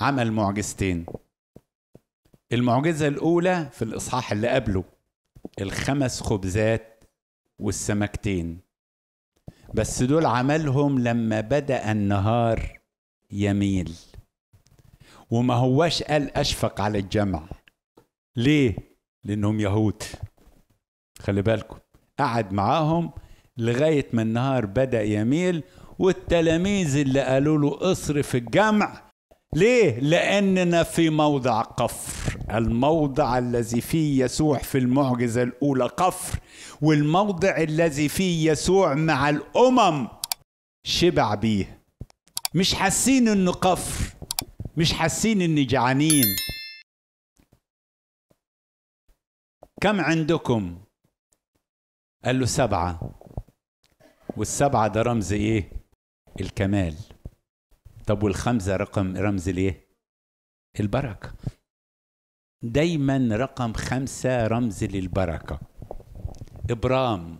عمل معجزتين المعجزة الأولى في الإصحاح اللي قبله الخمس خبزات والسمكتين بس دول عملهم لما بدأ النهار يميل وما هواش قال أشفق على الجمع ليه؟ لأنهم يهود خلي بالكم قعد معاهم لغاية ما النهار بدأ يميل والتلاميذ اللي قالوا له اصرف الجمع ليه؟ لأننا في موضع قفر الموضع الذي فيه يسوع في المعجزة الأولى قفر والموضع الذي فيه يسوع مع الأمم شبع بيه مش حاسين إنه قفر مش حاسين إني جعانين كم عندكم؟ قال له سبعة والسبعة ده رمز إيه؟ الكمال طب والخمسة رقم رمز ليه؟ البركة دايما رقم خمسة رمز للبركة إبرام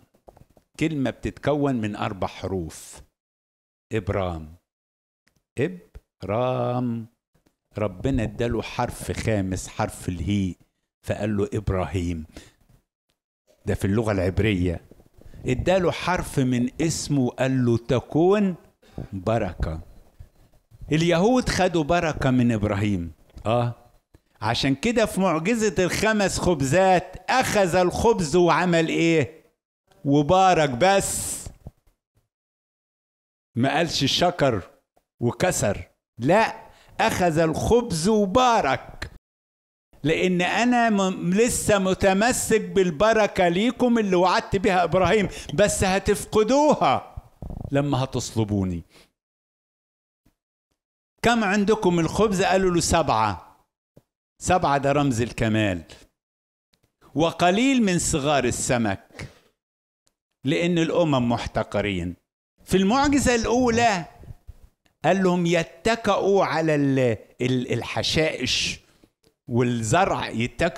كلمة بتتكون من أربع حروف إبرام إب رام ربنا اداله حرف خامس حرف الهي فقال له إبراهيم ده في اللغة العبرية اداله حرف من اسمه قال له تكون بركه اليهود خدوا بركة من إبراهيم آه عشان كده في معجزة الخمس خبزات أخذ الخبز وعمل إيه وبارك بس ما قالش شكر وكسر لا أخذ الخبز وبارك لأن أنا م- لسه متمسك بالبركة ليكم اللي وعدت بها إبراهيم بس هتفقدوها لما هتصلبوني كم عندكم الخبز قالوا له سبعة سبعة ده رمز الكمال وقليل من صغار السمك لأن الأمم محتقرين في المعجزة الأولى قال لهم يتكئوا على الحشائش والزرع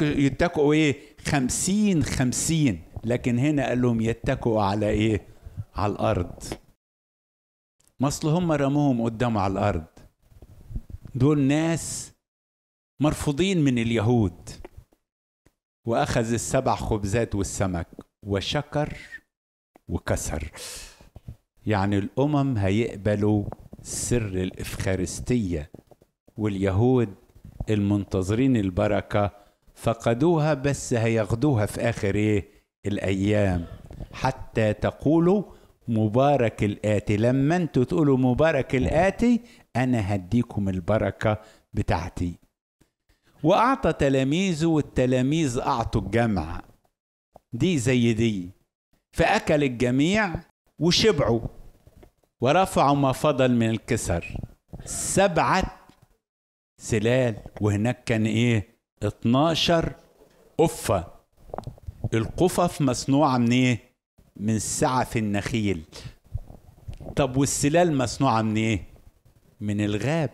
يتكئوا ايه خمسين خمسين لكن هنا قال لهم يتكئوا على ايه على الارض ما اصل هم رموهم قدامه على الارض دول ناس مرفوضين من اليهود واخذ السبع خبزات والسمك وشكر وكسر يعني الامم هيقبلوا سر الافخارستيه واليهود المنتظرين البركه فقدوها بس هياخدوها في اخر ايه الايام حتى تقولوا مبارك الآتي لما أنتوا تقولوا مبارك الآتي أنا هديكم البركة بتاعتي وأعطى تلاميذه والتلاميذ أعطوا الجمع دي زي دي فأكل الجميع وشبعوا ورفعوا ما فضل من الكسر سبعة سلال وهناك كان إيه 12 قفة القفف مصنوعة من إيه من سعف النخيل طب والسلال مصنوعة من ايه من الغاب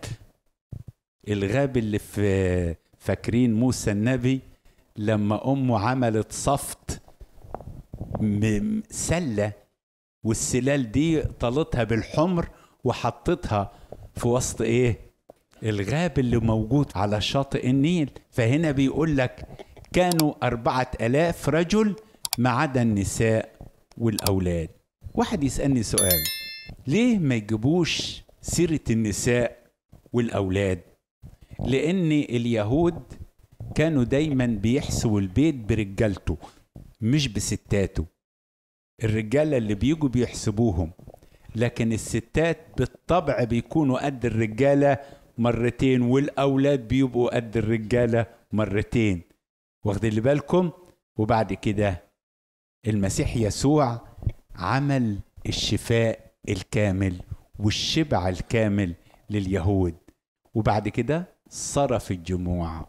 الغاب اللي في فاكرين موسى النبي لما امه عملت صفت سله والسلال دي طلتها بالحمر وحطتها في وسط ايه الغاب اللي موجود على شاطئ النيل فهنا بيقول لك كانوا أربعة ألاف رجل ما عدا النساء والاولاد واحد يسالني سؤال ليه ما يجيبوش سيره النساء والاولاد لان اليهود كانوا دايما بيحسوا البيت برجالته مش بستاته الرجاله اللي بيجوا بيحسبوهم لكن الستات بالطبع بيكونوا قد الرجاله مرتين والاولاد بيبقوا قد الرجاله مرتين واخدين بالكم وبعد كده المسيح يسوع عمل الشفاء الكامل والشبع الكامل لليهود وبعد كده صرف الجموع